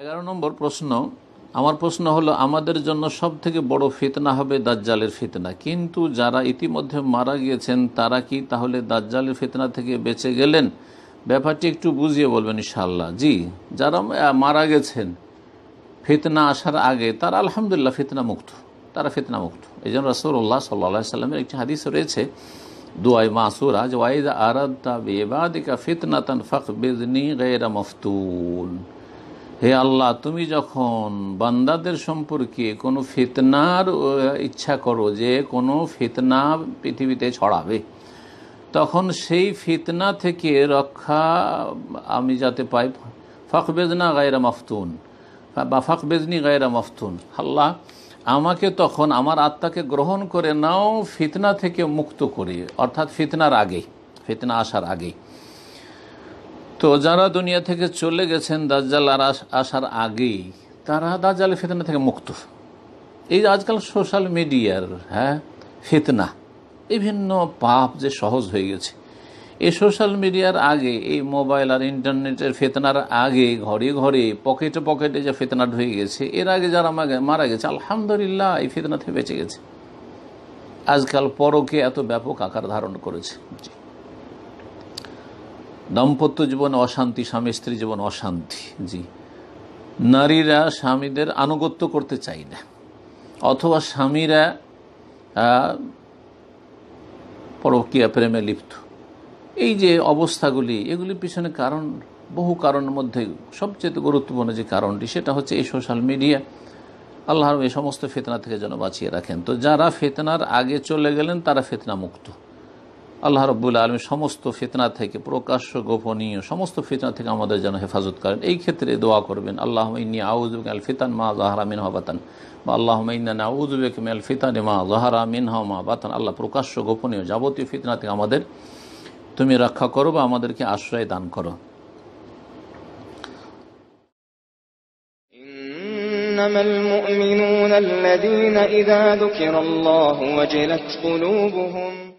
এগারো নম্বর প্রশ্ন আমার প্রশ্ন হলো আমাদের জন্য সব থেকে বড় ফিতনা হবে দাজ্জালের ফিতনা কিন্তু যারা ইতিমধ্যে মারা গিয়েছেন তারা কি তাহলে দাজ্জালের ফিতনা থেকে বেঁচে গেলেন ব্যাপারটি একটু বুঝিয়ে বলবেন ইশাল্লাহ জি যারা মারা গেছেন ফিতনা আসার আগে তারা আলহামদুলিল্লাহ ফিতনা মুক্ত তারা ফিতনা মুক্ত এই জন্য রসৌল্লাহ সাল্লা সাল্লামের একটি হাদিস রয়েছে দুয়াই মাসুরা যে ওয়াইদ আরাদা বেবাদিকা ফিতনা তান ফখ বেদনি গেরা মফতুন হে আল্লাহ তুমি যখন বান্দাদের সম্পর্কে কোনো ফেতনার ইচ্ছা করো যে কোনো ফেতনা পৃথিবীতে ছড়াবে তখন সেই ফিতনা থেকে রক্ষা আমি যাতে পাই ফখবেজনা গায়রা মফতুন বা ফখবেজনি গায়রা মফতুন আল্লাহ আমাকে তখন আমার আত্মাকে গ্রহণ করে নাও ফিতনা থেকে মুক্ত করে অর্থাৎ ফিতনার আগে ফিতনা আসার আগে তো যারা দুনিয়া থেকে চলে গেছেন দাজ্জাল আর আসার আগেই তারা দাজ্জাল ফেতনা থেকে মুক্ত এই আজকাল সোশ্যাল মিডিয়ার হ্যাঁ ফেতনা বিভিন্ন পাপ যে সহজ হয়ে গেছে এই সোশ্যাল মিডিয়ার আগে এই মোবাইল আর ইন্টারনেটের ফেতনার আগে ঘরে ঘরে পকেটে পকেটে যে ফেতনা ঢুয়ে গেছে এর আগে যারা মারা গেছে আলহামদুলিল্লাহ এই ফেতনা থেকে বেঁচে গেছে আজকাল পরকে এত ব্যাপক আকার ধারণ করেছে দাম্পত্য জীবনে অশান্তি স্বামী স্ত্রী জীবন অশান্তি জি নারীরা স্বামীদের আনুগত্য করতে চায় না অথবা স্বামীরা পরকীয়া প্রেমে লিপ্ত এই যে অবস্থাগুলি এগুলির পিছনে কারণ বহু কারণের মধ্যে সবচেয়ে গুরুত্বপূর্ণ যে কারণটি সেটা হচ্ছে এই সোশ্যাল মিডিয়া আল্লাহর এই সমস্ত ফেতনা থেকে যেন বাঁচিয়ে রাখেন তো যারা ফেতনার আগে চলে গেলেন তারা ফেতনা মুক্ত আল্লাহ রব্বুল আলম সমস্ত ফিতনা থেকে প্রকাশ্য গোপনীয় সমস্ত ফিতনা থেকে আমাদের যেন হেফাজত করেন এই ক্ষেত্রে দোয়া করবেন আল্লাহ ইন্নি আউজুক আল ফিতান মা জাহারা মিন বাতান বা আল্লাহ ইন্না আউজুবেক আল ফিতান মা জাহারা মিন মা বাতান আল্লাহ প্রকাশ্য গোপনীয় যাবতীয় ফিতনা থেকে আমাদের তুমি রক্ষা করো বা আমাদেরকে আশ্রয় দান করো إنما المؤمنون الذين إذا ذكر الله وجلت قلوبهم